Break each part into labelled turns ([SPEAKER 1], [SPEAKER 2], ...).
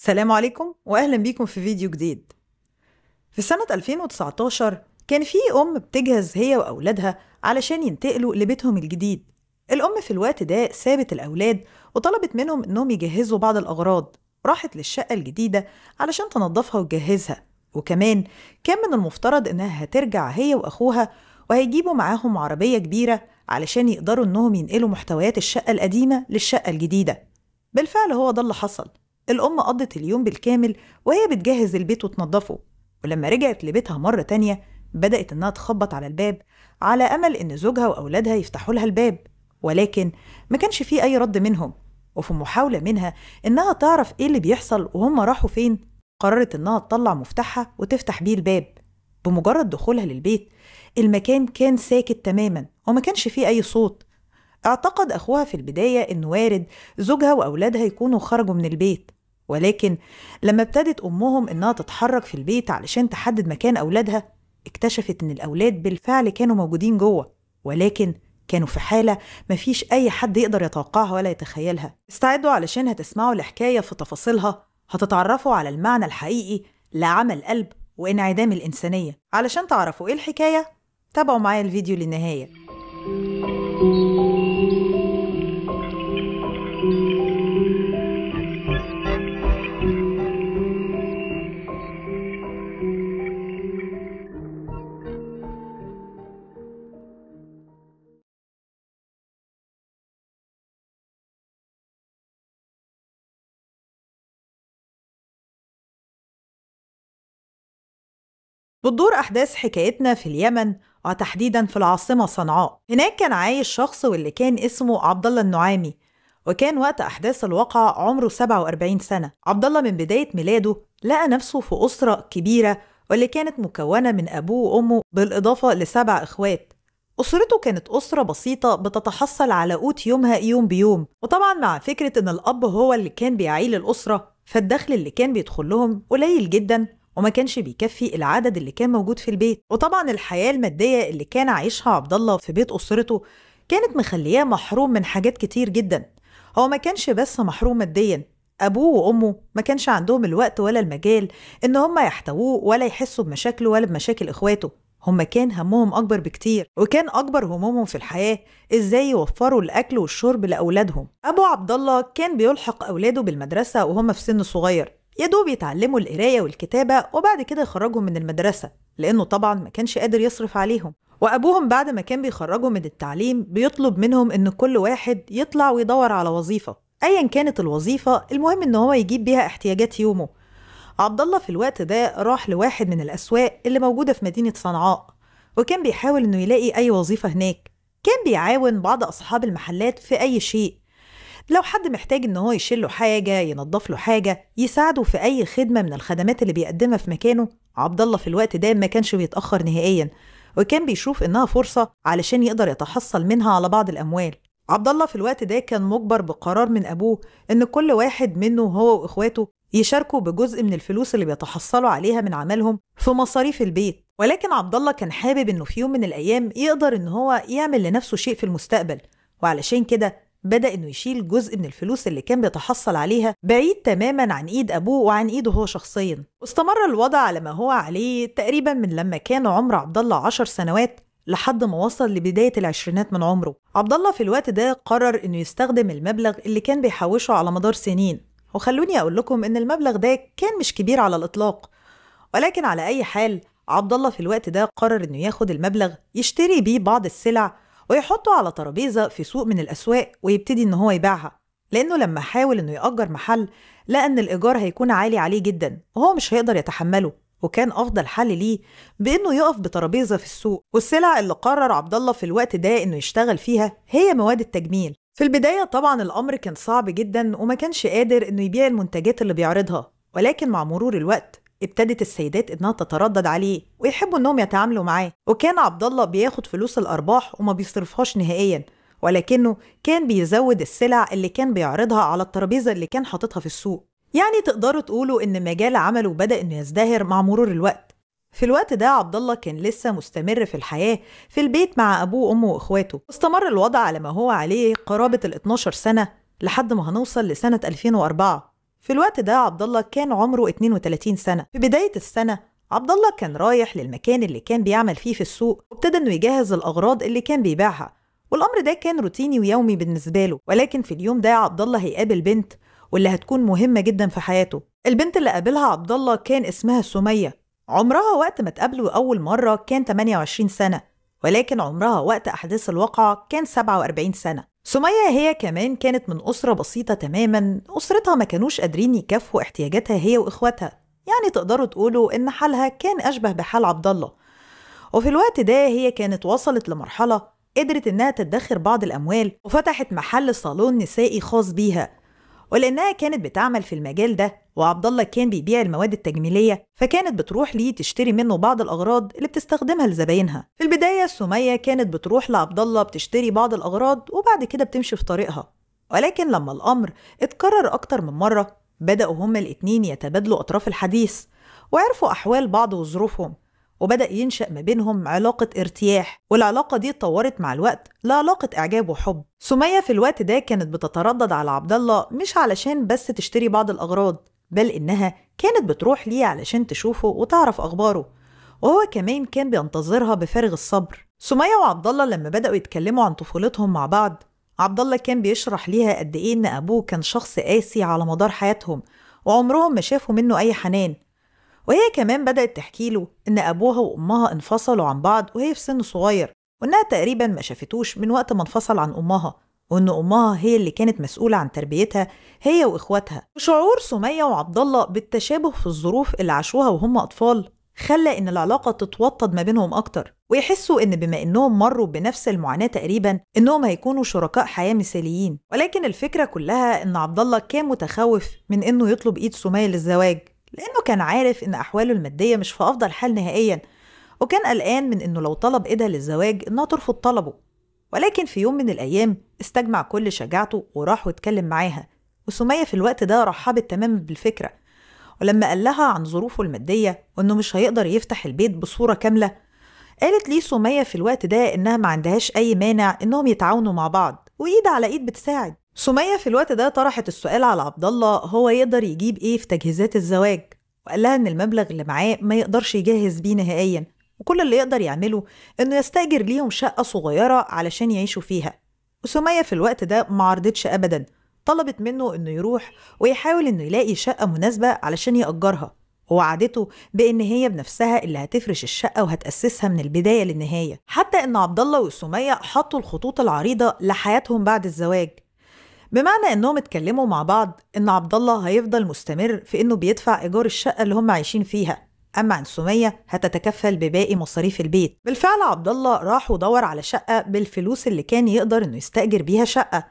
[SPEAKER 1] السلام عليكم واهلا بيكم في فيديو جديد في سنة 2019 كان في أم بتجهز هي وأولادها علشان ينتقلوا لبيتهم الجديد الأم في الوقت ده سابت الأولاد وطلبت منهم إنهم يجهزوا بعض الأغراض راحت للشقة الجديدة علشان تنظفها وتجهزها وكمان كان من المفترض إنها هترجع هي وأخوها وهيجيبوا معاهم عربية كبيرة علشان يقدروا إنهم ينقلوا محتويات الشقة القديمة للشقة الجديدة بالفعل هو ده اللي حصل الأم قضت اليوم بالكامل وهي بتجهز البيت وتنظفه ولما رجعت لبيتها مرة تانية بدأت إنها تخبط على الباب على أمل إن زوجها وأولادها يفتحوا لها الباب ولكن ما كانش فيه أي رد منهم وفي محاولة منها إنها تعرف إيه اللي بيحصل وهم راحوا فين قررت إنها تطلع مفتاحها وتفتح بيه الباب بمجرد دخولها للبيت المكان كان ساكت تماما وما كانش فيه أي صوت اعتقد أخوها في البداية إن وارد زوجها وأولادها يكونوا خرجوا من البيت ولكن لما ابتدت أمهم إنها تتحرك في البيت علشان تحدد مكان أولادها اكتشفت إن الأولاد بالفعل كانوا موجودين جوه ولكن كانوا في حالة مفيش أي حد يقدر يتوقعها ولا يتخيلها استعدوا علشان هتسمعوا الحكاية في تفاصيلها هتتعرفوا على المعنى الحقيقي لعمل قلب وانعدام الإنسانية علشان تعرفوا إيه الحكاية تابعوا معايا الفيديو للنهاية بتدور أحداث حكايتنا في اليمن وتحديدا في العاصمة صنعاء هناك كان عايش شخص واللي كان اسمه عبد الله النعامي وكان وقت أحداث الواقع عمره 47 سنة عبد الله من بداية ميلاده لقى نفسه في أسرة كبيرة واللي كانت مكونة من أبوه وأمه بالإضافة لسبع إخوات أسرته كانت أسرة بسيطة بتتحصل على قوت يومها يوم بيوم وطبعا مع فكرة إن الأب هو اللي كان بيعيل الأسرة فالدخل اللي كان بيدخل لهم قليل جدا وما كانش بيكفي العدد اللي كان موجود في البيت وطبعا الحياة المادية اللي كان عايشها عبد الله في بيت أسرته كانت مخلياه محروم من حاجات كتير جدا هو ما كانش بس محروم ماديا أبوه وأمه ما كانش عندهم الوقت ولا المجال إن هم يحتووه ولا يحسوا بمشاكله ولا بمشاكل إخواته هما كان همهم أكبر بكتير وكان أكبر همومهم في الحياة إزاي يوفروا الأكل والشرب لأولادهم أبو عبد الله كان بيلحق أولاده بالمدرسة وهم في سن صغير يا دوب يتعلموا القراية والكتابة وبعد كده يخرجهم من المدرسة لأنه طبعا ما كانش قادر يصرف عليهم وأبوهم بعد ما كان بيخرجهم من التعليم بيطلب منهم إن كل واحد يطلع ويدور على وظيفة أيا كانت الوظيفة المهم إن هو يجيب بيها احتياجات يومه عبد الله في الوقت ده راح لواحد من الأسواق اللي موجودة في مدينة صنعاء وكان بيحاول إنه يلاقي أي وظيفة هناك كان بيعاون بعض أصحاب المحلات في أي شيء لو حد محتاج ان هو يشيل له حاجه ينظف له حاجه يساعده في اي خدمه من الخدمات اللي بيقدمها في مكانه عبد الله في الوقت ده ما كانش بيتاخر نهائيا وكان بيشوف انها فرصه علشان يقدر يتحصل منها على بعض الاموال عبد الله في الوقت ده كان مجبر بقرار من ابوه ان كل واحد منه هو واخواته يشاركوا بجزء من الفلوس اللي بيتحصلوا عليها من عملهم في مصاريف البيت ولكن عبد الله كان حابب انه في يوم من الايام يقدر ان هو يعمل لنفسه شيء في المستقبل وعلشان كده بدأ إنه يشيل جزء من الفلوس اللي كان بيتحصل عليها بعيد تماما عن إيد أبوه وعن إيده هو شخصيا واستمر الوضع على ما هو عليه تقريبا من لما كان عمر عبد الله 10 سنوات لحد ما وصل لبداية العشرينات من عمره عبد الله في الوقت ده قرر إنه يستخدم المبلغ اللي كان بيحوشه على مدار سنين وخلوني أقول لكم إن المبلغ ده كان مش كبير على الإطلاق ولكن على أي حال عبد الله في الوقت ده قرر إنه ياخد المبلغ يشتري بيه بعض السلع ويحطه على ترابيزة في سوق من الأسواق ويبتدي إن هو يبيعها لأنه لما حاول إنه يأجر محل لقى إن الإيجار هيكون عالي عليه جدا وهو مش هيقدر يتحمله وكان أفضل حل ليه بإنه يقف بترابيزة في السوق والسلع اللي قرر عبد الله في الوقت ده إنه يشتغل فيها هي مواد التجميل في البداية طبعا الأمر كان صعب جدا وما كانش قادر إنه يبيع المنتجات اللي بيعرضها ولكن مع مرور الوقت ابتدت السيدات انها تتردد عليه ويحبوا انهم يتعاملوا معاه وكان عبد الله بياخد فلوس الارباح وما بيصرفهاش نهائيا ولكنه كان بيزود السلع اللي كان بيعرضها على الترابيزه اللي كان حاططها في السوق يعني تقدروا تقولوا ان مجال عمله بدا انه يزدهر مع مرور الوقت في الوقت ده عبد الله كان لسه مستمر في الحياه في البيت مع ابوه وامه واخواته استمر الوضع على ما هو عليه قرابه ال 12 سنه لحد ما هنوصل لسنه 2004 في الوقت ده عبد الله كان عمره 32 سنة في بداية السنة عبد الله كان رايح للمكان اللي كان بيعمل فيه في السوق وابتدى انه يجهز الاغراض اللي كان بيبيعها والامر ده كان روتيني ويومي بالنسبة له ولكن في اليوم ده عبد الله هيقابل بنت واللي هتكون مهمة جدا في حياته البنت اللي قابلها عبد الله كان اسمها سمية عمرها وقت ما تقابله أول مرة كان 28 سنة ولكن عمرها وقت أحداث الواقعة كان 47 سنة سمية هي كمان كانت من أسرة بسيطة تماما أسرتها ما كانوش قادرين يكافوا احتياجاتها هي وإخواتها يعني تقدروا تقولوا إن حالها كان أشبه بحال عبد الله وفي الوقت ده هي كانت وصلت لمرحلة قدرت إنها تدخر بعض الأموال وفتحت محل صالون نسائي خاص بيها ولأنها كانت بتعمل في المجال ده وعبد الله كان بيبيع المواد التجميليه فكانت بتروح ليه تشتري منه بعض الاغراض اللي بتستخدمها لزباينها في البدايه سميه كانت بتروح لعبد الله بتشتري بعض الاغراض وبعد كده بتمشي في طريقها ولكن لما الامر اتكرر اكتر من مره بداوا هما الاتنين يتبادلوا اطراف الحديث وعرفوا احوال بعض وظروفهم وبدأ ينشأ ما بينهم علاقة ارتياح والعلاقة دي اتطورت مع الوقت لعلاقة إعجاب وحب سمية في الوقت ده كانت بتتردد على عبد الله مش علشان بس تشتري بعض الأغراض بل إنها كانت بتروح ليه علشان تشوفه وتعرف أخباره وهو كمان كان بينتظرها بفارغ الصبر سمية وعبد الله لما بدأوا يتكلموا عن طفولتهم مع بعض عبد الله كان بيشرح ليها قد إيه إن أبوه كان شخص قاسي على مدار حياتهم وعمرهم ما شافوا منه أي حنان وهي كمان بدأت تحكي له إن أبوها وأمها انفصلوا عن بعض وهي في سن صغير وإنها تقريبا ما شافتوش من وقت ما انفصل عن أمها وإن أمها هي اللي كانت مسؤولة عن تربيتها هي وإخواتها وشعور سمية وعبد الله بالتشابه في الظروف اللي عاشوها وهم أطفال خلى إن العلاقة تتوطد ما بينهم أكتر ويحسوا إن بما إنهم مروا بنفس المعاناة تقريبا إنهم هيكونوا شركاء حياة مثاليين ولكن الفكرة كلها إن عبد الله كان متخوف من إنه يطلب إيد سمية للزواج لأنه كان عارف إن أحواله المادية مش في أفضل حال نهائيا وكان قلقان من إنه لو طلب إيدها للزواج إنها ترفض طلبه ولكن في يوم من الأيام استجمع كل شجاعته وراح واتكلم معاها وسمية في الوقت ده رحبت تماما بالفكرة ولما قال لها عن ظروفه المادية وإنه مش هيقدر يفتح البيت بصورة كاملة قالت لي سمية في الوقت ده إنها ما عندهاش أي مانع إنهم يتعاونوا مع بعض وإيد على إيد بتساعد سمية في الوقت ده طرحت السؤال على عبد الله هو يقدر يجيب إيه في تجهيزات الزواج وقال لها إن المبلغ اللي معاه ما يقدرش يجهز بيه نهائيا وكل اللي يقدر يعمله إنه يستأجر ليهم شقة صغيرة علشان يعيشوا فيها وسمية في الوقت ده معرضتش أبدا طلبت منه إنه يروح ويحاول إنه يلاقي شقة مناسبة علشان يأجرها ووعدته بان هي بنفسها اللي هتفرش الشقه وهتاسسها من البدايه للنهايه حتى ان عبد الله وسميه حطوا الخطوط العريضه لحياتهم بعد الزواج بمعنى انهم اتكلموا مع بعض ان عبد الله هيفضل مستمر في انه بيدفع ايجار الشقه اللي هم عايشين فيها أما عند سمية هتتكفل بباقي مصاريف البيت بالفعل عبد الله راح ودور على شقة بالفلوس اللي كان يقدر إنه يستأجر بيها شقة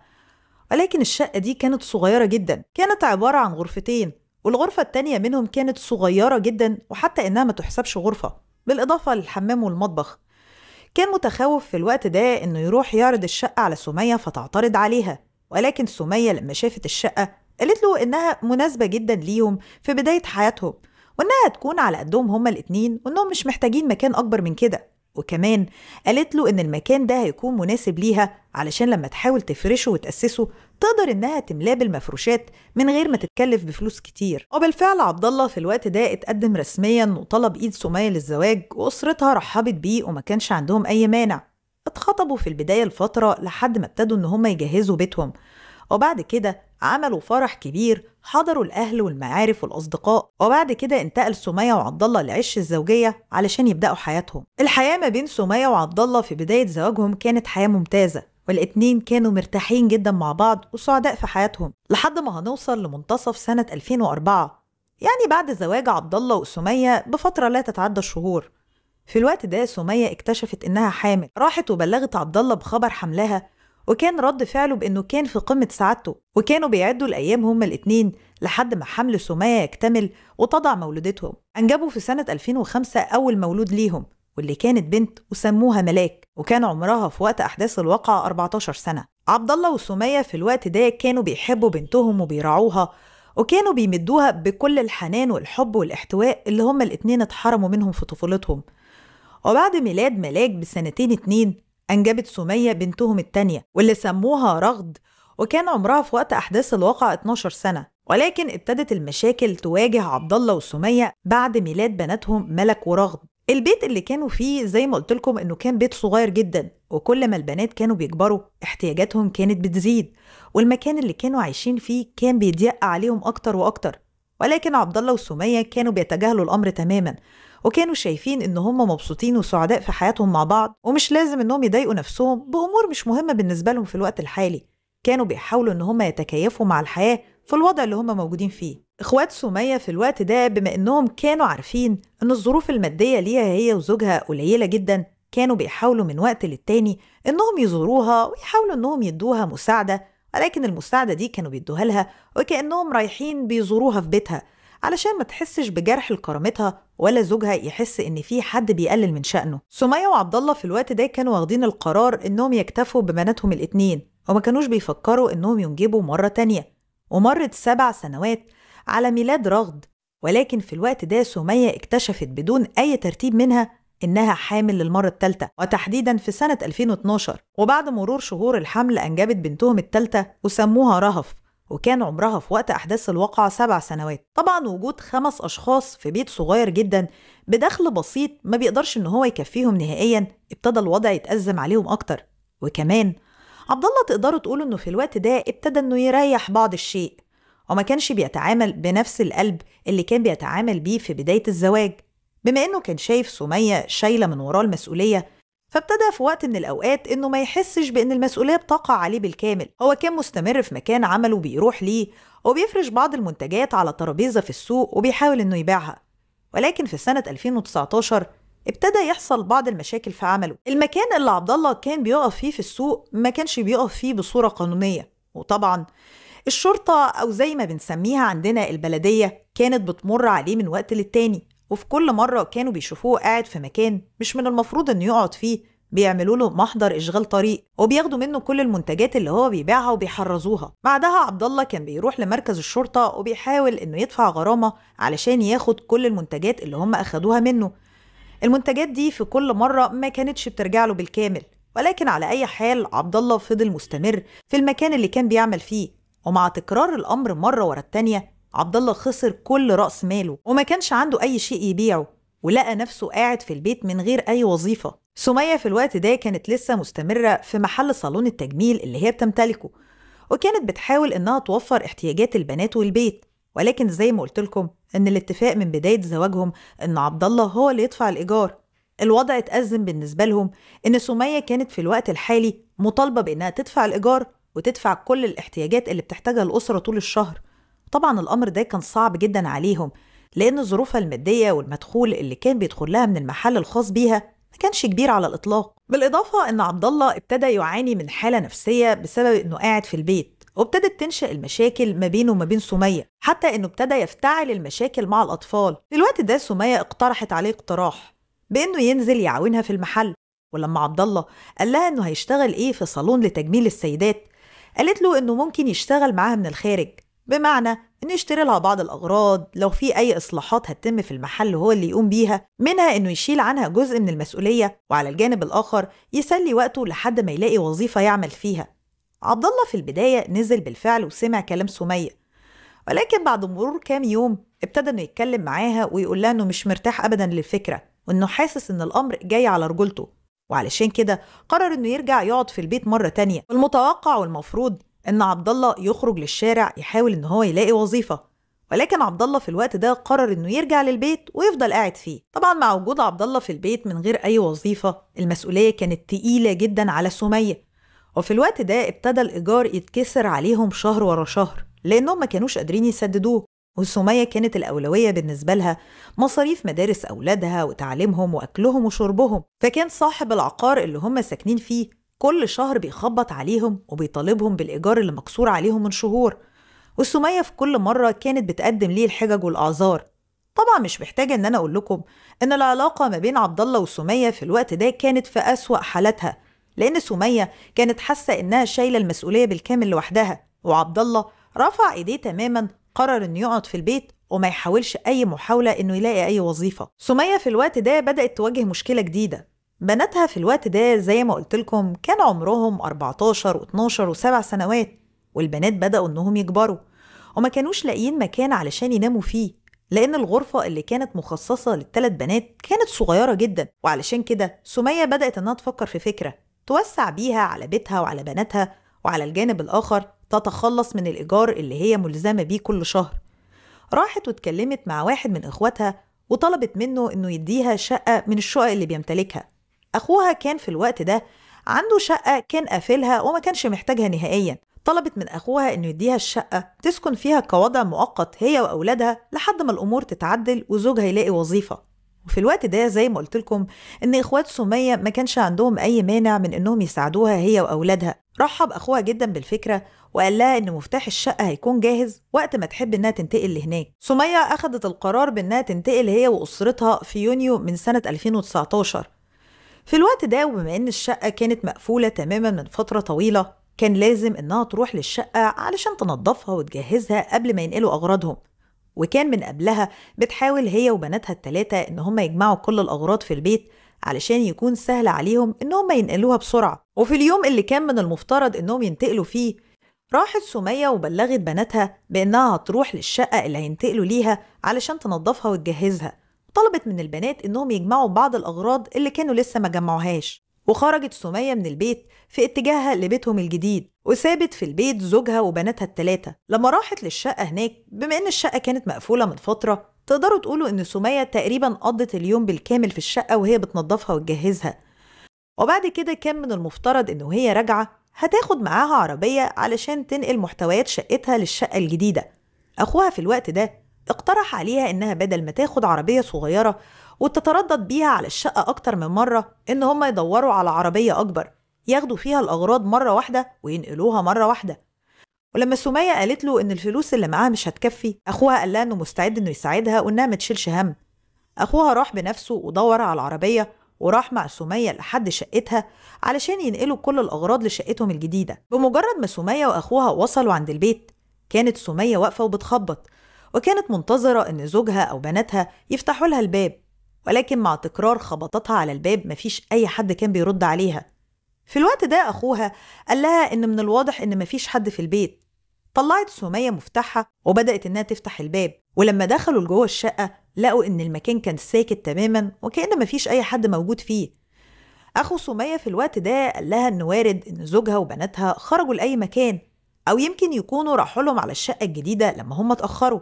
[SPEAKER 1] ولكن الشقة دي كانت صغيرة جدا كانت عبارة عن غرفتين والغرفة التانية منهم كانت صغيرة جدا وحتى إنها ما تحسبش غرفة بالإضافة للحمام والمطبخ كان متخوف في الوقت ده إنه يروح يعرض الشقة على سمية فتعترض عليها ولكن سمية لما شافت الشقة قالت له إنها مناسبة جدا ليهم في بداية حياتهم وإنها تكون على قدهم هما الاتنين وإنهم مش محتاجين مكان أكبر من كده وكمان قالت له إن المكان ده هيكون مناسب ليها علشان لما تحاول تفرشه وتأسسه تقدر إنها تملاه بالمفروشات من غير ما تتكلف بفلوس كتير وبالفعل عبد الله في الوقت ده اتقدم رسميا وطلب إيد سمية للزواج وأسرتها رحبت بيه وما كانش عندهم أي مانع اتخطبوا في البداية لفترة لحد ما ابتدوا إن هما يجهزوا بيتهم وبعد كده عملوا فرح كبير حضروا الأهل والمعارف والأصدقاء وبعد كده انتقل سمية وعبد الله لعش الزوجية علشان يبدأوا حياتهم الحياة ما بين سمية وعبد الله في بداية زواجهم كانت حياة ممتازة والاتنين كانوا مرتاحين جدا مع بعض وسعداء في حياتهم لحد ما هنوصل لمنتصف سنة 2004 يعني بعد زواج عبد الله وسمية بفترة لا تتعدى الشهور في الوقت ده سمية اكتشفت إنها حامل راحت وبلغت عبد الله بخبر حملها وكان رد فعله بأنه كان في قمة سعادته وكانوا بيعدوا الأيام هما الاتنين لحد ما حمل سمية يكتمل وتضع مولودتهم أنجبوا في سنة 2005 أول مولود ليهم واللي كانت بنت وسموها ملاك وكان عمرها في وقت أحداث الواقعة 14 سنة عبد الله وسمية في الوقت ده كانوا بيحبوا بنتهم وبيراعوها وكانوا بيمدوها بكل الحنان والحب والاحتواء اللي هما الاتنين اتحرموا منهم في طفولتهم وبعد ميلاد ملاك بسنتين اتنين أنجبت سمية بنتهم التانية واللي سموها رغد وكان عمرها في وقت أحداث الواقع 12 سنة ولكن ابتدت المشاكل تواجه عبد الله وسمية بعد ميلاد بناتهم ملك ورغد البيت اللي كانوا فيه زي ما قلت لكم انه كان بيت صغير جدا وكل ما البنات كانوا بيكبروا احتياجاتهم كانت بتزيد والمكان اللي كانوا عايشين فيه كان بيضيق عليهم اكتر واكتر ولكن عبد الله وسميه كانوا بيتجاهلوا الامر تماما وكانوا شايفين ان هم مبسوطين وسعداء في حياتهم مع بعض ومش لازم انهم يضايقوا نفسهم بامور مش مهمه بالنسبه لهم في الوقت الحالي كانوا بيحاولوا ان هم يتكيفوا مع الحياه في الوضع اللي هم موجودين فيه اخوات سميه في الوقت ده بما انهم كانوا عارفين ان الظروف الماديه ليها هي وزوجها قليله جدا كانوا بيحاولوا من وقت للتاني انهم يزوروها ويحاولوا انهم يدوها مساعده ولكن المساعده دي كانوا بيدوها لها وكانهم رايحين بيزوروها في بيتها علشان ما تحسش بجرح لكرامتها ولا زوجها يحس ان في حد بيقلل من شأنه سمية وعبد الله في الوقت ده كانوا واخدين القرار انهم يكتفوا ببناتهم الاتنين وما كانوش بيفكروا انهم ينجبوا مرة تانية ومرت سبع سنوات على ميلاد رغد ولكن في الوقت ده سمية اكتشفت بدون أي ترتيب منها إنها حامل للمرة الثالثة وتحديدا في سنة 2012 وبعد مرور شهور الحمل أنجبت بنتهم الثالثة وسموها رهف وكان عمرها في وقت أحداث الواقعة سبع سنوات طبعا وجود خمس أشخاص في بيت صغير جدا بدخل بسيط ما بيقدرش إن هو يكفيهم نهائيا ابتدى الوضع يتأزم عليهم أكتر وكمان عبد الله تقدروا تقولوا إنه في الوقت ده ابتدى إنه يريح بعض الشيء وما كانش بيتعامل بنفس القلب اللي كان بيتعامل بيه في بداية الزواج بما إنه كان شايف سمية شايلة من وراه المسؤولية فابتدى في وقت من الأوقات إنه ما يحسش بإن المسؤولية بتقع عليه بالكامل هو كان مستمر في مكان عمله بيروح ليه وبيفرش بعض المنتجات على ترابيزة في السوق وبيحاول إنه يبيعها ولكن في سنة 2019 ابتدى يحصل بعض المشاكل في عمله المكان اللي عبد الله كان بيقف فيه في السوق ما كانش بيقف فيه بصورة قانونية وطبعا الشرطة أو زي ما بنسميها عندنا البلدية كانت بتمر عليه من وقت للتاني وفي كل مرة كانوا بيشوفوه قاعد في مكان مش من المفروض إنه يقعد فيه بيعملوا له محضر اشغال طريق وبياخدوا منه كل المنتجات اللي هو بيبيعها وبيحرزوها بعدها عبد الله كان بيروح لمركز الشرطه وبيحاول انه يدفع غرامه علشان ياخد كل المنتجات اللي هم اخدوها منه المنتجات دي في كل مره ما كانتش بترجع له بالكامل ولكن على اي حال عبد الله فضل مستمر في المكان اللي كان بيعمل فيه ومع تكرار الامر مره ورا التانيه عبد الله خسر كل راس ماله وما كانش عنده اي شيء يبيعه ولقى نفسه قاعد في البيت من غير اي وظيفه سميه في الوقت ده كانت لسه مستمره في محل صالون التجميل اللي هي بتمتلكه وكانت بتحاول انها توفر احتياجات البنات والبيت ولكن زي ما قلت لكم ان الاتفاق من بدايه زواجهم ان عبد الله هو اللي يدفع الايجار الوضع اتأزم بالنسبه لهم ان سميه كانت في الوقت الحالي مطالبه بانها تدفع الايجار وتدفع كل الاحتياجات اللي بتحتاجها الاسره طول الشهر طبعا الأمر ده كان صعب جدا عليهم لأن ظروفها المادية والمدخول اللي كان بيدخل لها من المحل الخاص بيها ما كانش كبير على الإطلاق بالإضافة أن عبد الله ابتدى يعاني من حالة نفسية بسبب أنه قاعد في البيت وابتدت تنشأ المشاكل ما بينه وما بين سمية حتى أنه ابتدى يفتعل المشاكل مع الأطفال في الوقت ده سمية اقترحت عليه اقتراح بأنه ينزل يعاونها في المحل ولما عبد الله قال لها انه هيشتغل ايه في صالون لتجميل السيدات قالت له انه ممكن يشتغل معاها من الخارج بمعنى انه لها بعض الاغراض لو في اي اصلاحات هتتم في المحل هو اللي يقوم بيها منها انه يشيل عنها جزء من المسؤوليه وعلى الجانب الاخر يسلي وقته لحد ما يلاقي وظيفه يعمل فيها عبد الله في البدايه نزل بالفعل وسمع كلام سميه ولكن بعد مرور كام يوم ابتدى انه يتكلم معاها ويقول لها انه مش مرتاح ابدا للفكره وانه حاسس ان الامر جاي على رجولته وعلشان كده قرر انه يرجع يقعد في البيت مرة تانية والمتوقع والمفروض ان عبد الله يخرج للشارع يحاول ان هو يلاقي وظيفه ولكن عبد الله في الوقت ده قرر انه يرجع للبيت ويفضل قاعد فيه طبعا مع وجود عبد الله في البيت من غير اي وظيفه المسؤوليه كانت تقيله جدا على سميه وفي الوقت ده ابتدى الايجار يتكسر عليهم شهر ورا شهر لانهم ما كانوش قادرين يسددوه وسميه كانت الاولويه بالنسبه لها مصاريف مدارس اولادها وتعليمهم واكلهم وشربهم فكان صاحب العقار اللي هم ساكنين فيه كل شهر بيخبط عليهم وبيطالبهم بالإيجار اللي مكسور عليهم من شهور والسمية في كل مرة كانت بتقدم ليه الحجج والأعذار طبعا مش محتاجة إن أنا أقول لكم إن العلاقة ما بين عبد الله وسمية في الوقت ده كانت في أسوأ حالتها لأن سمية كانت حاسة إنها شايلة المسؤولية بالكامل لوحدها وعبد الله رفع إيديه تماما قرر إنه يقعد في البيت وما يحاولش أي محاولة إنه يلاقي أي وظيفة سمية في الوقت ده بدأت تواجه مشكلة جديدة بناتها في الوقت ده زي ما قلت لكم كان عمرهم 14 و12 و7 سنوات والبنات بدأوا إنهم يكبروا وما كانوش لاقيين مكان علشان يناموا فيه لأن الغرفة اللي كانت مخصصة للثلاث بنات كانت صغيرة جدا وعلشان كده سمية بدأت إنها تفكر في فكرة توسع بيها على بيتها وعلى بناتها وعلى الجانب الآخر تتخلص من الإيجار اللي هي ملزمة بيه كل شهر راحت واتكلمت مع واحد من إخواتها وطلبت منه إنه يديها شقة من الشقق اللي بيمتلكها أخوها كان في الوقت ده عنده شقة كان قافلها وما كانش محتاجها نهائيا طلبت من أخوها إنه يديها الشقة تسكن فيها كوضع مؤقت هي وأولادها لحد ما الأمور تتعدل وزوجها يلاقي وظيفة وفي الوقت ده زي ما قلت لكم ان اخوات سميه ما كانش عندهم اي مانع من انهم يساعدوها هي واولادها رحب اخوها جدا بالفكره وقال لها ان مفتاح الشقه هيكون جاهز وقت ما تحب انها تنتقل لهناك سميه اخذت القرار بانها تنتقل هي واسرتها في يونيو من سنه 2019 في الوقت ده وبما ان الشقه كانت مقفوله تماما من فتره طويله كان لازم انها تروح للشقه علشان تنظفها وتجهزها قبل ما ينقلوا اغراضهم وكان من قبلها بتحاول هي وبناتها التلاتة إن هم يجمعوا كل الأغراض في البيت علشان يكون سهل عليهم إن هم ينقلوها بسرعة وفي اليوم اللي كان من المفترض إنهم ينتقلوا فيه راحت سمية وبلغت بناتها بإنها هتروح للشقة اللي هينتقلوا ليها علشان تنظفها وتجهزها طلبت من البنات إنهم يجمعوا بعض الأغراض اللي كانوا لسه ما جمعوهاش وخرجت سمية من البيت في اتجاهها لبيتهم الجديد وسابت في البيت زوجها وبناتها التلاتة لما راحت للشقة هناك بما إن الشقة كانت مقفولة من فترة تقدروا تقولوا إن سمية تقريبا قضت اليوم بالكامل في الشقة وهي بتنظفها وتجهزها وبعد كده كان من المفترض انه هي راجعة هتاخد معاها عربية علشان تنقل محتويات شقتها للشقة الجديدة أخوها في الوقت ده اقترح عليها إنها بدل ما تاخد عربية صغيرة وتتردد بيها على الشقة أكتر من مرة إن هما يدوروا على عربية أكبر ياخدوا فيها الأغراض مرة واحدة وينقلوها مرة واحدة ولما سمية قالت له إن الفلوس اللي معاها مش هتكفي أخوها قال لها إنه مستعد إنه يساعدها وإنها ما تشيلش هم أخوها راح بنفسه ودور على العربية وراح مع سمية لحد شقتها علشان ينقلوا كل الأغراض لشقتهم الجديدة بمجرد ما سمية وأخوها وصلوا عند البيت كانت سمية واقفة وبتخبط وكانت منتظرة إن زوجها أو بناتها يفتحوا لها الباب ولكن مع تكرار خبطتها على الباب مفيش أي حد كان بيرد عليها في الوقت ده أخوها قال لها إن من الواضح إن مفيش حد في البيت طلعت سمية مفتاحها وبدأت إنها تفتح الباب ولما دخلوا لجوه الشقة لقوا إن المكان كان ساكت تماما وكأن مفيش أي حد موجود فيه أخو سمية في الوقت ده قال لها إن وارد إن زوجها وبناتها خرجوا لأي مكان أو يمكن يكونوا راحوا لهم على الشقة الجديدة لما هم اتأخروا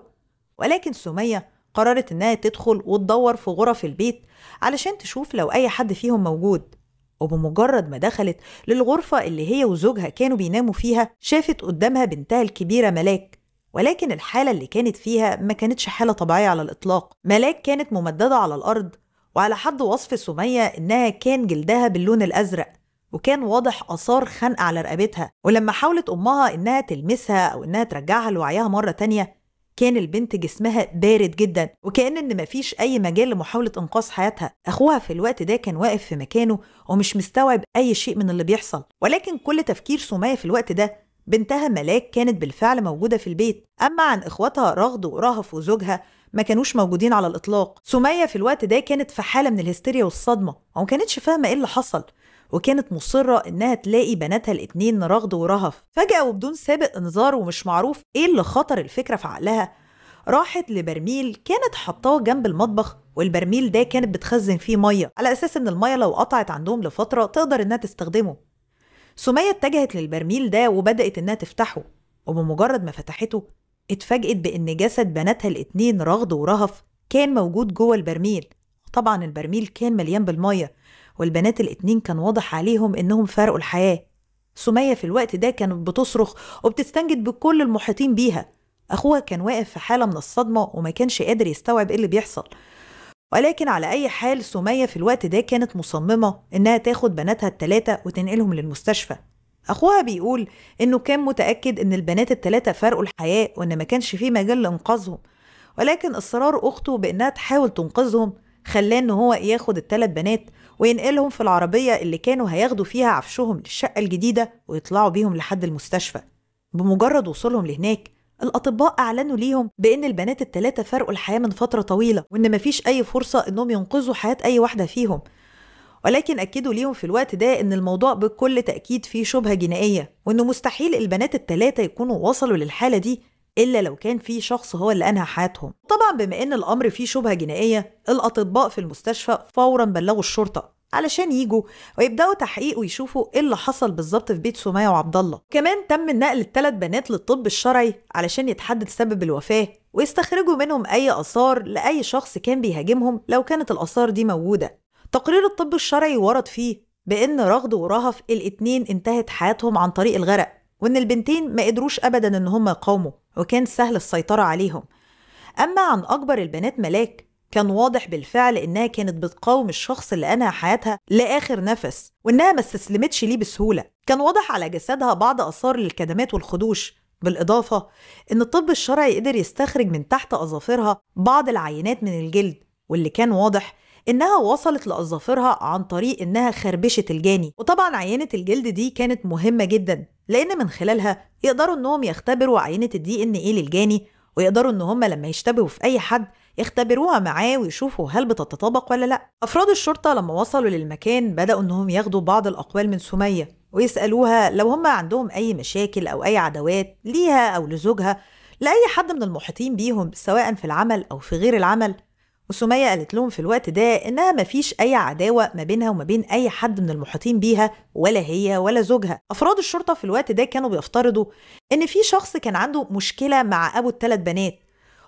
[SPEAKER 1] ولكن سمية قررت إنها تدخل وتدور في غرف البيت علشان تشوف لو أي حد فيهم موجود وبمجرد ما دخلت للغرفة اللي هي وزوجها كانوا بيناموا فيها شافت قدامها بنتها الكبيرة ملاك ولكن الحالة اللي كانت فيها ما كانتش حالة طبيعية على الإطلاق ملاك كانت ممددة على الأرض وعلى حد وصف سمية إنها كان جلدها باللون الأزرق وكان واضح آثار خنق على رقبتها ولما حاولت أمها إنها تلمسها أو إنها ترجعها لوعيها مرة تانية كان البنت جسمها بارد جدا وكأن إن مفيش أي مجال لمحاولة إنقاذ حياتها أخوها في الوقت ده كان واقف في مكانه ومش مستوعب أي شيء من اللي بيحصل ولكن كل تفكير سمية في الوقت ده بنتها ملاك كانت بالفعل موجودة في البيت أما عن إخواتها رغد ورهف وزوجها ما كانوش موجودين على الإطلاق سمية في الوقت ده كانت في حالة من الهستيريا والصدمة وما كانتش فاهمة إيه اللي حصل وكانت مصرة إنها تلاقي بناتها الاتنين رغد ورهف فجأة وبدون سابق إنذار ومش معروف إيه اللي خطر الفكرة في عقلها راحت لبرميل كانت حطاه جنب المطبخ والبرميل ده كانت بتخزن فيه مية على أساس إن المية لو قطعت عندهم لفترة تقدر إنها تستخدمه سمية اتجهت للبرميل ده وبدأت إنها تفتحه وبمجرد ما فتحته اتفاجئت بإن جسد بناتها الاتنين رغد ورهف كان موجود جوه البرميل طبعا البرميل كان مليان بالمية والبنات الاتنين كان واضح عليهم إنهم فارقوا الحياة سمية في الوقت ده كانت بتصرخ وبتستنجد بكل المحيطين بيها أخوها كان واقف في حالة من الصدمة وما كانش قادر يستوعب إيه اللي بيحصل ولكن على أي حال سمية في الوقت ده كانت مصممة إنها تاخد بناتها التلاتة وتنقلهم للمستشفى أخوها بيقول إنه كان متأكد إن البنات التلاتة فارقوا الحياة وإن ما كانش فيه مجال لإنقاذهم ولكن إصرار أخته بإنها تحاول تنقذهم خلاه إن هو ياخد التلات بنات وينقلهم في العربية اللي كانوا هياخدوا فيها عفشهم للشقة الجديدة ويطلعوا بيهم لحد المستشفى بمجرد وصولهم لهناك الأطباء أعلنوا ليهم بأن البنات التلاتة فرقوا الحياة من فترة طويلة وإن مفيش أي فرصة إنهم ينقذوا حياة أي واحدة فيهم ولكن أكدوا ليهم في الوقت ده إن الموضوع بكل تأكيد فيه شبهة جنائية وإنه مستحيل البنات التلاتة يكونوا وصلوا للحالة دي إلا لو كان في شخص هو اللي أنهى حياتهم طبعا بما إن الأمر فيه شبهة جنائية الأطباء في المستشفى فورا بلغوا الشرطة علشان يجوا ويبداوا تحقيق ويشوفوا ايه اللي حصل بالظبط في بيت سميه وعبد الله كمان تم نقل الثلاث بنات للطب الشرعي علشان يتحدد سبب الوفاه ويستخرجوا منهم اي اثار لاي شخص كان بيهاجمهم لو كانت الاثار دي موجوده تقرير الطب الشرعي ورد فيه بان رغد ورهف الاتنين انتهت حياتهم عن طريق الغرق وإن البنتين ما قدروش أبدا إن هم يقاوموا وكان سهل السيطرة عليهم أما عن أكبر البنات ملاك كان واضح بالفعل إنها كانت بتقاوم الشخص اللي أنهى حياتها لآخر نفس وإنها ما استسلمتش ليه بسهولة كان واضح على جسدها بعض آثار للكدمات والخدوش بالإضافة إن الطب الشرعي قدر يستخرج من تحت أظافرها بعض العينات من الجلد واللي كان واضح إنها وصلت لأظافرها عن طريق إنها خربشت الجاني وطبعا عينة الجلد دي كانت مهمة جدا لأن من خلالها يقدروا إنهم يختبروا عينة الدي إن إيه للجاني ويقدروا إن هم لما يشتبهوا في أي حد يختبروها معاه ويشوفوا هل بتتطابق ولا لأ أفراد الشرطة لما وصلوا للمكان بدأوا إنهم ياخدوا بعض الأقوال من سمية ويسألوها لو هم عندهم أي مشاكل أو أي عداوات ليها أو لزوجها لأي حد من المحيطين بيهم سواء في العمل أو في غير العمل وسمية قالت لهم في الوقت ده إنها مفيش أي عداوة ما بينها وما بين أي حد من المحيطين بيها ولا هي ولا زوجها أفراد الشرطة في الوقت ده كانوا بيفترضوا إن في شخص كان عنده مشكلة مع أبو الثلاث بنات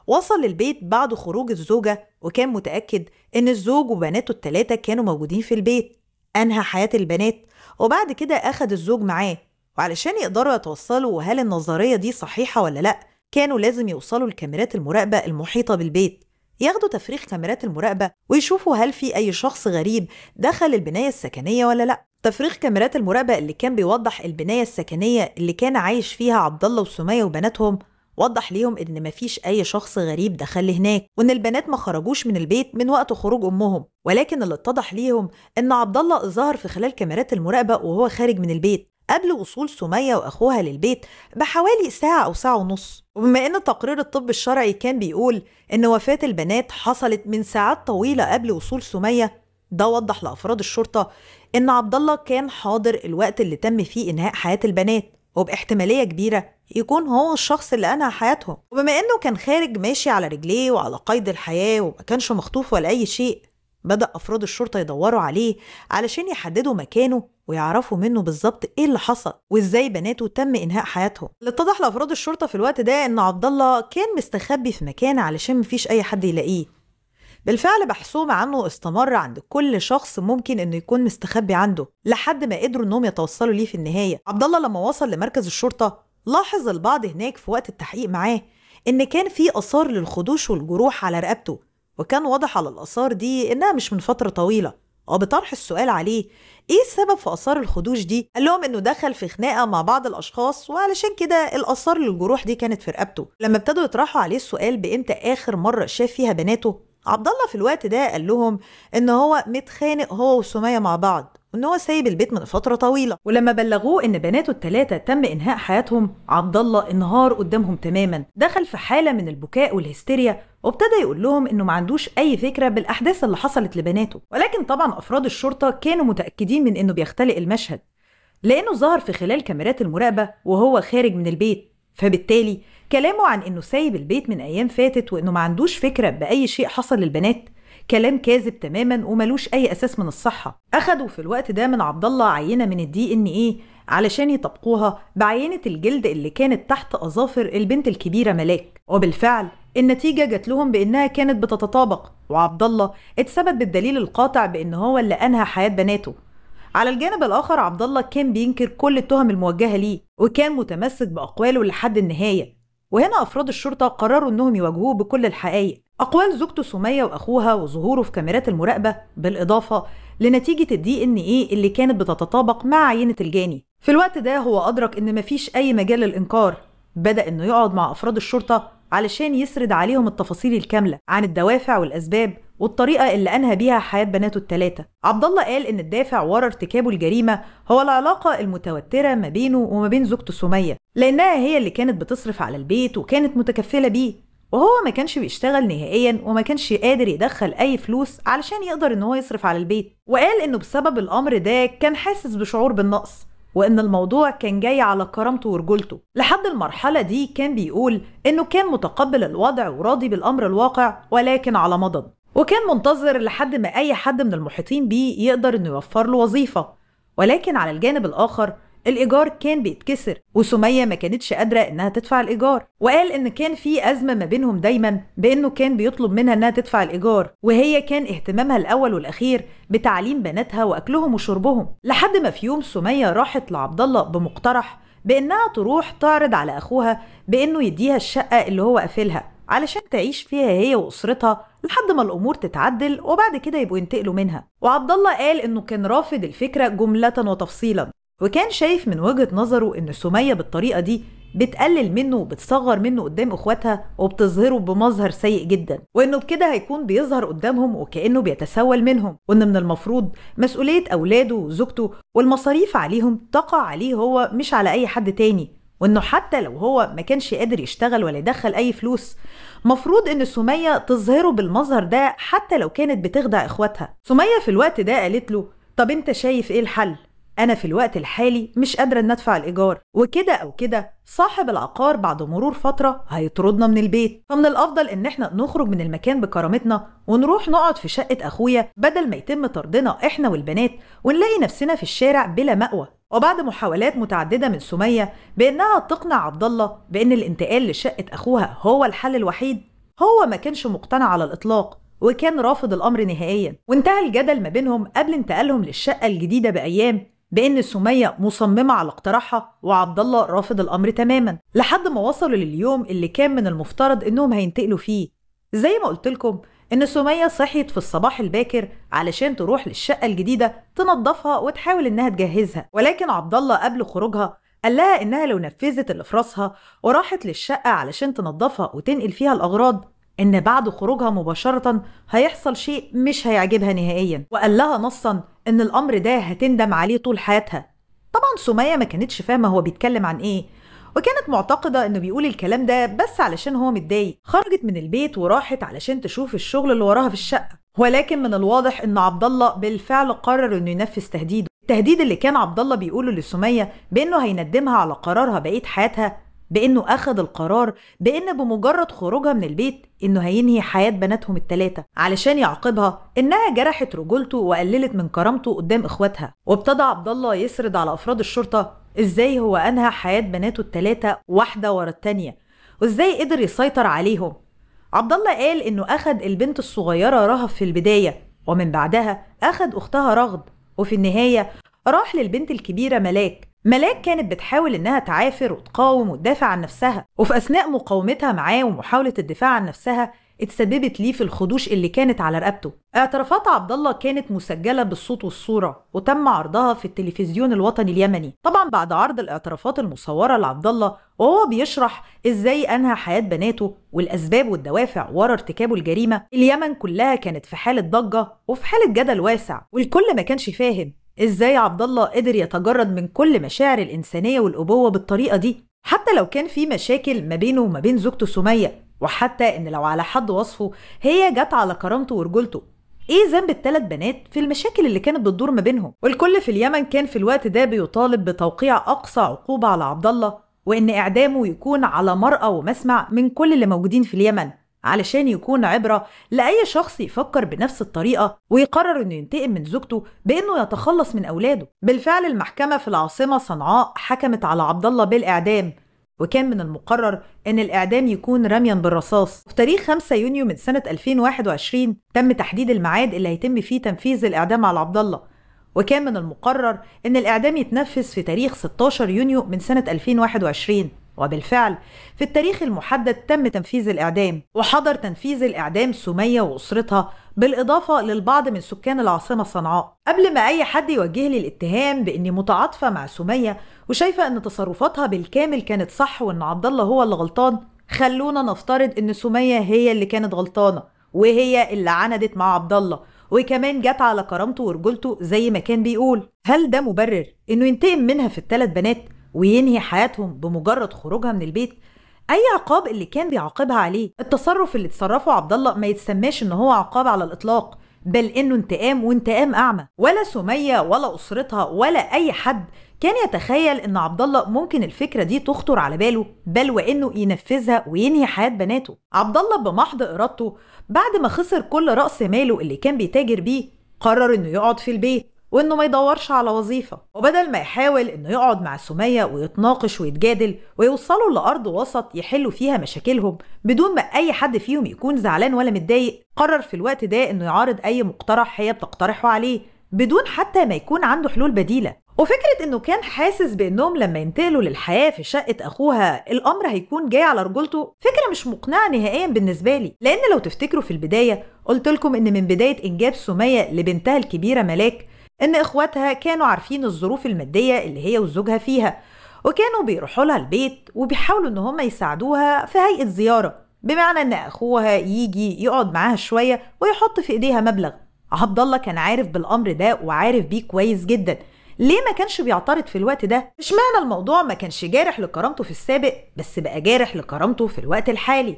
[SPEAKER 1] وصل للبيت بعد خروج الزوجة وكان متأكد إن الزوج وبناته التلاتة كانوا موجودين في البيت أنهى حياة البنات وبعد كده أخد الزوج معاه وعلشان يقدروا يتوصلوا وهل النظرية دي صحيحة ولا لأ كانوا لازم يوصلوا لكاميرات المراقبة المحيطة بالبيت ياخدوا تفريخ كاميرات المراقبة ويشوفوا هل في أي شخص غريب دخل البناية السكنية ولا لأ تفريغ كاميرات المراقبة اللي كان بيوضح البناية السكنية اللي كان عايش فيها عبد الله وسمية وبناتهم وضح ليهم ان مفيش اي شخص غريب دخل هناك وان البنات ما خرجوش من البيت من وقت خروج امهم ولكن اللي اتضح ليهم ان عبد الله ظهر في خلال كاميرات المراقبه وهو خارج من البيت قبل وصول سمية وأخوها للبيت بحوالي ساعة أو ساعة ونص وبما أن تقرير الطب الشرعي كان بيقول أن وفاة البنات حصلت من ساعات طويلة قبل وصول سمية ده وضح لأفراد الشرطة أن عبد الله كان حاضر الوقت اللي تم فيه إنهاء حياة البنات وباحتمالية كبيرة يكون هو الشخص اللي أنهى حياتهم وبما أنه كان خارج ماشي على رجليه وعلى قيد الحياة وما كانش مخطوف ولا أي شيء بدأ أفراد الشرطة يدوروا عليه علشان يحددوا مكانه ويعرفوا منه بالظبط ايه اللي حصل وازاي بناته تم انهاء حياتهم اللي اتضح لافراد الشرطه في الوقت ده ان عبد الله كان مستخبي في مكان علشان مفيش اي حد يلاقيه بالفعل بحثهم عنه استمر عند كل شخص ممكن انه يكون مستخبي عنده لحد ما قدروا انهم يتوصلوا ليه في النهايه عبد الله لما وصل لمركز الشرطه لاحظ البعض هناك في وقت التحقيق معاه ان كان في اثار للخدوش والجروح على رقبته وكان واضح على الاثار دي انها مش من فتره طويله وبطرح اه السؤال عليه ايه السبب في اثار الخدوش دي قال لهم انه دخل في خناقه مع بعض الاشخاص وعلشان كده الاثار للجروح دي كانت في رقبته لما ابتدوا يطرحوا عليه السؤال بامتى اخر مره شاف فيها بناته عبد الله في الوقت ده قال لهم ان هو متخانق هو وسميه مع بعض وان هو سايب البيت من فتره طويله ولما بلغوه ان بناته الثلاثه تم انهاء حياتهم عبد الله انهار قدامهم تماما دخل في حاله من البكاء والهستيريا وابتدى يقول لهم انه ما عندوش اي فكره بالاحداث اللي حصلت لبناته ولكن طبعا افراد الشرطه كانوا متاكدين من انه بيختلق المشهد لانه ظهر في خلال كاميرات المراقبه وهو خارج من البيت فبالتالي كلامه عن انه سايب البيت من ايام فاتت وانه ما عندوش فكره باي شيء حصل للبنات كلام كاذب تماما وملوش اي اساس من الصحه اخدوا في الوقت ده من عبد الله عينه من الدي ان ايه علشان يطبقوها بعينه الجلد اللي كانت تحت اظافر البنت الكبيره ملاك وبالفعل النتيجة جات لهم بإنها كانت بتتطابق وعبد الله اتثبت بالدليل القاطع بإن هو اللي أنهى حياة بناته على الجانب الآخر عبد الله كان بينكر كل التهم الموجهة ليه وكان متمسك بأقواله لحد النهاية وهنا أفراد الشرطة قرروا إنهم يواجهوه بكل الحقائق أقوال زوجته سمية وأخوها وظهوره في كاميرات المراقبة بالإضافة لنتيجة الدي إن إيه اللي كانت بتتطابق مع عينة الجاني في الوقت ده هو أدرك إن مفيش أي مجال للإنكار بدأ إنه يقعد مع أفراد الشرطة علشان يسرد عليهم التفاصيل الكاملة عن الدوافع والأسباب والطريقة اللي أنهى بيها حياة بناته التلاتة عبد الله قال إن الدافع ورا ارتكابه الجريمة هو العلاقة المتوترة ما بينه وما بين زوجته سمية لأنها هي اللي كانت بتصرف على البيت وكانت متكفلة بيه وهو ما كانش بيشتغل نهائيا وما كانش قادر يدخل اي فلوس علشان يقدر ان هو يصرف على البيت وقال انه بسبب الامر ده كان حاسس بشعور بالنقص وإن الموضوع كان جاي على كرامته ورجولته لحد المرحلة دي كان بيقول إنه كان متقبل الوضع وراضي بالأمر الواقع ولكن على مضض وكان منتظر لحد ما أي حد من المحيطين بيه يقدر إنه يوفر له وظيفة ولكن على الجانب الآخر الإيجار كان بيتكسر وسمية ما كانتش قادرة إنها تدفع الإيجار وقال إن كان في أزمة ما بينهم دايما بإنه كان بيطلب منها إنها تدفع الإيجار وهي كان اهتمامها الأول والأخير بتعليم بناتها وأكلهم وشربهم لحد ما في يوم سمية راحت لعبد الله بمقترح بإنها تروح تعرض على أخوها بإنه يديها الشقة اللي هو قافلها علشان تعيش فيها هي وأسرتها لحد ما الامور تتعدل وبعد كده يبقوا ينتقلوا منها وعبد الله قال انه كان رافض الفكره جمله وتفصيلا وكان شايف من وجهة نظره إن سمية بالطريقة دي بتقلل منه وبتصغر منه قدام اخواتها وبتظهره بمظهر سيء جدا وانه بكده هيكون بيظهر قدامهم وكانه بيتسول منهم وان من المفروض مسؤوليه اولاده وزوجته والمصاريف عليهم تقع عليه هو مش على اي حد تاني وانه حتى لو هو ما كانش قادر يشتغل ولا يدخل اي فلوس مفروض ان سميه تظهره بالمظهر ده حتى لو كانت بتخدع اخواتها سميه في الوقت ده قالت له طب انت شايف ايه الحل أنا في الوقت الحالي مش قادرة إن أدفع الإيجار وكده أو كده صاحب العقار بعد مرور فترة هيطردنا من البيت فمن الأفضل إن إحنا نخرج من المكان بكرامتنا ونروح نقعد في شقة أخويا بدل ما يتم طردنا إحنا والبنات ونلاقي نفسنا في الشارع بلا مأوى وبعد محاولات متعدده من سميه بانها تقنع عبد الله بان الانتقال لشقه اخوها هو الحل الوحيد هو ما كانش مقتنع على الاطلاق وكان رافض الامر نهائيا وانتهى الجدل ما بينهم قبل انتقالهم للشقه الجديده بايام بان سميه مصممه على اقتراحها وعبد الله رافض الامر تماما لحد ما وصلوا لليوم اللي كان من المفترض انهم هينتقلوا فيه زي ما قلت لكم ان سميه صحيت في الصباح الباكر علشان تروح للشقه الجديده تنظفها وتحاول انها تجهزها ولكن عبد الله قبل خروجها قال لها انها لو نفذت اللي في راسها وراحت للشقه علشان تنظفها وتنقل فيها الاغراض إن بعد خروجها مباشرة هيحصل شيء مش هيعجبها نهائيا وقال لها نصا إن الأمر ده هتندم عليه طول حياتها طبعا سمية ما كانتش فاهمة هو بيتكلم عن إيه وكانت معتقدة إنه بيقول الكلام ده بس علشان هو متضايق خرجت من البيت وراحت علشان تشوف الشغل اللي وراها في الشقة ولكن من الواضح إن عبد الله بالفعل قرر إنه ينفذ تهديده التهديد اللي كان عبد الله بيقوله لسمية بإنه هيندمها على قرارها بقية حياتها بانه اخذ القرار بان بمجرد خروجها من البيت انه هينهي حياه بناتهم الثلاثه علشان يعاقبها انها جرحت رجولته وقللت من كرامته قدام اخواتها وابتدى عبد الله يسرد على افراد الشرطه ازاي هو انهى حياه بناته الثلاثه واحده ورا الثانيه وازاي قدر يسيطر عليهم عبد الله قال انه اخذ البنت الصغيره رهف في البدايه ومن بعدها اخذ اختها رغد وفي النهايه راح للبنت الكبيره ملاك ملاك كانت بتحاول إنها تعافر وتقاوم وتدافع عن نفسها وفي أثناء مقاومتها معاه ومحاولة الدفاع عن نفسها اتسببت ليه في الخدوش اللي كانت على رقبته اعترافات عبد الله كانت مسجله بالصوت والصوره وتم عرضها في التلفزيون الوطني اليمني طبعا بعد عرض الاعترافات المصوره لعبد الله وهو بيشرح ازاي انهى حياه بناته والاسباب والدوافع ورا ارتكابه الجريمه اليمن كلها كانت في حاله ضجه وفي حاله جدل واسع والكل ما كانش فاهم ازاي عبد الله قدر يتجرد من كل مشاعر الانسانيه والابوه بالطريقه دي حتى لو كان في مشاكل ما بينه وما بين زوجته سميه وحتى ان لو على حد وصفه هي جت على كرامته ورجولته ايه ذنب الثلاث بنات في المشاكل اللي كانت بتدور ما بينهم والكل في اليمن كان في الوقت ده بيطالب بتوقيع اقصى عقوبه على عبد الله وان اعدامه يكون على مرأى ومسمع من كل اللي موجودين في اليمن علشان يكون عبرة لأي شخص يفكر بنفس الطريقة ويقرر إنه ينتقم من زوجته بإنه يتخلص من أولاده. بالفعل المحكمة في العاصمة صنعاء حكمت على عبد الله بالإعدام وكان من المقرر إن الإعدام يكون رميا بالرصاص. في تاريخ 5 يونيو من سنة 2021 تم تحديد الميعاد اللي هيتم فيه تنفيذ الإعدام على عبد الله. وكان من المقرر إن الإعدام يتنفذ في تاريخ 16 يونيو من سنة 2021 وبالفعل في التاريخ المحدد تم تنفيذ الإعدام وحضر تنفيذ الإعدام سمية وأسرتها بالإضافة للبعض من سكان العاصمة صنعاء قبل ما أي حد يوجه لي الاتهام بإني متعاطفة مع سمية وشايفة إن تصرفاتها بالكامل كانت صح وإن عبد الله هو اللي غلطان خلونا نفترض إن سمية هي اللي كانت غلطانة وهي اللي عندت مع عبد الله وكمان جت على كرامته ورجولته زي ما كان بيقول هل ده مبرر إنه ينتقم منها في الثلاث بنات وينهي حياتهم بمجرد خروجها من البيت اي عقاب اللي كان بيعاقبها عليه التصرف اللي تصرفه عبد الله ما يتسماش ان هو عقاب على الاطلاق بل انه انتقام وانتقام اعمى ولا سميه ولا اسرتها ولا اي حد كان يتخيل ان عبد الله ممكن الفكره دي تخطر على باله بل وانه ينفذها وينهي حياه بناته عبد الله بمحض ارادته بعد ما خسر كل راس ماله اللي كان بيتاجر بيه قرر انه يقعد في البيت وانه ما يدورش على وظيفه وبدل ما يحاول انه يقعد مع سميه ويتناقش ويتجادل ويوصلوا لارض وسط يحلوا فيها مشاكلهم بدون ما اي حد فيهم يكون زعلان ولا متضايق قرر في الوقت ده انه يعارض اي مقترح هي بتقترحه عليه بدون حتى ما يكون عنده حلول بديله وفكرة انه كان حاسس بانهم لما ينتقلوا للحياة في شقة اخوها الامر هيكون جاي على رجولته فكرة مش مقنعة نهائيا بالنسبة لي لان لو تفتكروا في البداية قلت لكم ان من بداية انجاب سمية لبنتها الكبيرة ملاك إن إخواتها كانوا عارفين الظروف المادية اللي هي وزوجها فيها وكانوا بيروحوا لها البيت وبيحاولوا إن هم يساعدوها في هيئة زيارة بمعنى إن أخوها يجي يقعد معاها شوية ويحط في إيديها مبلغ عبد الله كان عارف بالأمر ده وعارف بيه كويس جدا ليه ما كانش بيعترض في الوقت ده؟ مش معنى الموضوع ما كانش جارح لكرامته في السابق بس بقى جارح لكرامته في الوقت الحالي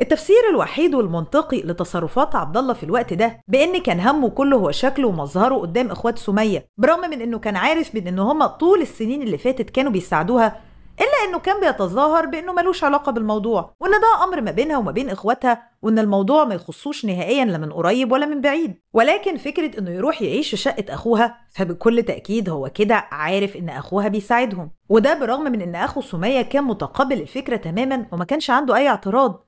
[SPEAKER 1] التفسير الوحيد والمنطقي لتصرفات عبد الله في الوقت ده بان كان همه كله هو شكله ومظهره قدام اخوات سميه برغم من انه كان عارف بان هما طول السنين اللي فاتت كانوا بيساعدوها الا انه كان بيتظاهر بانه ملوش علاقه بالموضوع وان ده امر ما بينها وما بين اخواتها وان الموضوع ما يخصوش نهائيا لا من قريب ولا من بعيد ولكن فكره انه يروح يعيش في شقه اخوها فبكل تاكيد هو كده عارف ان اخوها بيساعدهم وده برغم من ان اخو سميه كان متقبل الفكره تماما وما كانش عنده اي اعتراض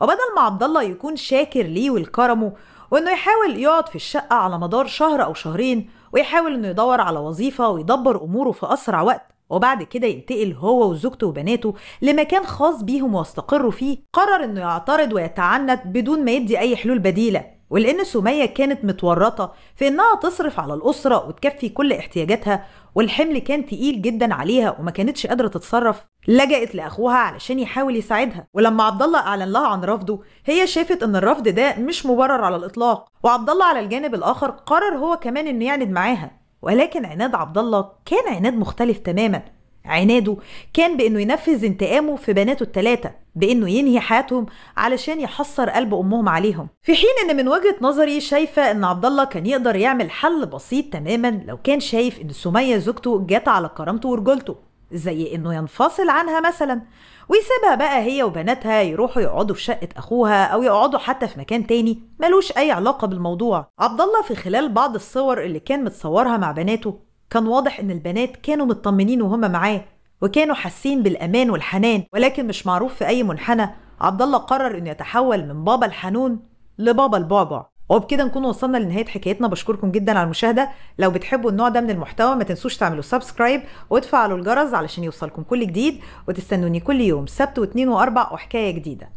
[SPEAKER 1] وبدل ما عبد الله يكون شاكر ليه ولكرمه وانه يحاول يقعد في الشقه على مدار شهر او شهرين ويحاول انه يدور على وظيفه ويدبر اموره في اسرع وقت وبعد كده ينتقل هو وزوجته وبناته لمكان خاص بيهم واستقروا فيه قرر انه يعترض ويتعنت بدون ما يدي اي حلول بديله ولأن سمية كانت متورطة في إنها تصرف على الأسرة وتكفي كل احتياجاتها والحمل كان تقيل جدا عليها وما كانتش قادرة تتصرف لجأت لأخوها علشان يحاول يساعدها ولما عبد الله أعلن لها عن رفضه هي شافت إن الرفض ده مش مبرر على الإطلاق وعبد الله على الجانب الآخر قرر هو كمان إنه يعند معاها ولكن عناد عبد الله كان عناد مختلف تماما عناده كان بانه ينفذ انتقامه في بناته الثلاثه بانه ينهي حياتهم علشان يحصر قلب امهم عليهم في حين ان من وجهه نظري شايفه ان عبد الله كان يقدر يعمل حل بسيط تماما لو كان شايف ان سميه زوجته جت على كرامته ورجولته زي انه ينفصل عنها مثلا ويسيبها بقى هي وبناتها يروحوا يقعدوا في شقه اخوها او يقعدوا حتى في مكان تاني ملوش اي علاقه بالموضوع عبد الله في خلال بعض الصور اللي كان متصورها مع بناته كان واضح إن البنات كانوا مطمنين وهم معاه وكانوا حاسين بالأمان والحنان ولكن مش معروف في أي منحنى عبد الله قرر إنه يتحول من بابا الحنون لبابا البعبع وبكده نكون وصلنا لنهايه حكايتنا بشكركم جدا على المشاهده لو بتحبوا النوع ده من المحتوى ما تنسوش تعملوا سبسكرايب وتفعلوا الجرس علشان يوصلكم كل جديد وتستنوني كل يوم سبت واثنين واربع وحكايه جديده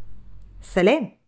[SPEAKER 1] سلام